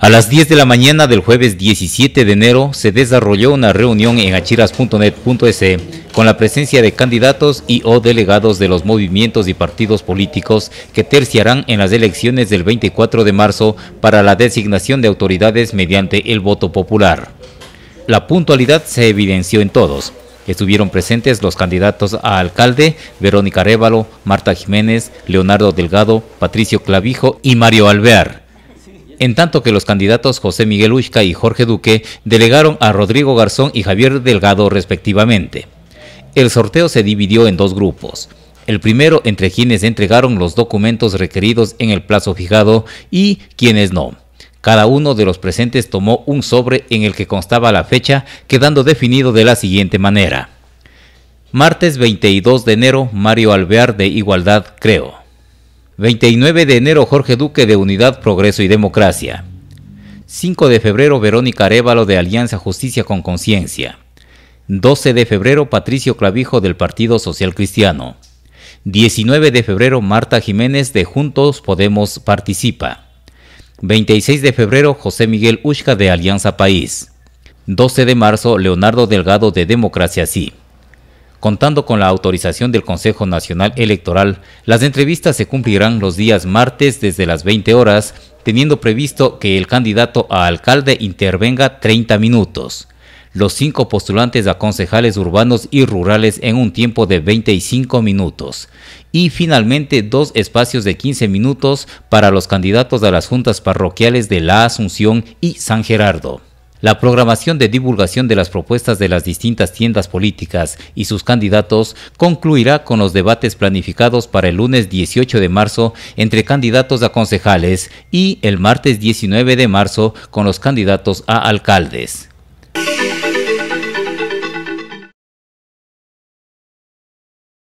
A las 10 de la mañana del jueves 17 de enero se desarrolló una reunión en achiras.net.es e con la presencia de candidatos y o delegados de los movimientos y partidos políticos que terciarán en las elecciones del 24 de marzo para la designación de autoridades mediante el voto popular. La puntualidad se evidenció en todos. Estuvieron presentes los candidatos a alcalde Verónica Révalo, Marta Jiménez, Leonardo Delgado, Patricio Clavijo y Mario Alvear en tanto que los candidatos José Miguel Ushka y Jorge Duque delegaron a Rodrigo Garzón y Javier Delgado respectivamente. El sorteo se dividió en dos grupos. El primero entre quienes entregaron los documentos requeridos en el plazo fijado y quienes no. Cada uno de los presentes tomó un sobre en el que constaba la fecha, quedando definido de la siguiente manera. Martes 22 de enero, Mario Alvear de Igualdad, creo. 29 de enero Jorge Duque de Unidad, Progreso y Democracia. 5 de febrero Verónica Arevalo de Alianza Justicia con Conciencia. 12 de febrero Patricio Clavijo del Partido Social Cristiano. 19 de febrero Marta Jiménez de Juntos Podemos Participa. 26 de febrero José Miguel Ushka de Alianza País. 12 de marzo Leonardo Delgado de Democracia Sí contando con la autorización del Consejo Nacional Electoral. Las entrevistas se cumplirán los días martes desde las 20 horas, teniendo previsto que el candidato a alcalde intervenga 30 minutos. Los cinco postulantes a concejales urbanos y rurales en un tiempo de 25 minutos. Y finalmente dos espacios de 15 minutos para los candidatos a las juntas parroquiales de La Asunción y San Gerardo. La programación de divulgación de las propuestas de las distintas tiendas políticas y sus candidatos concluirá con los debates planificados para el lunes 18 de marzo entre candidatos a concejales y el martes 19 de marzo con los candidatos a alcaldes.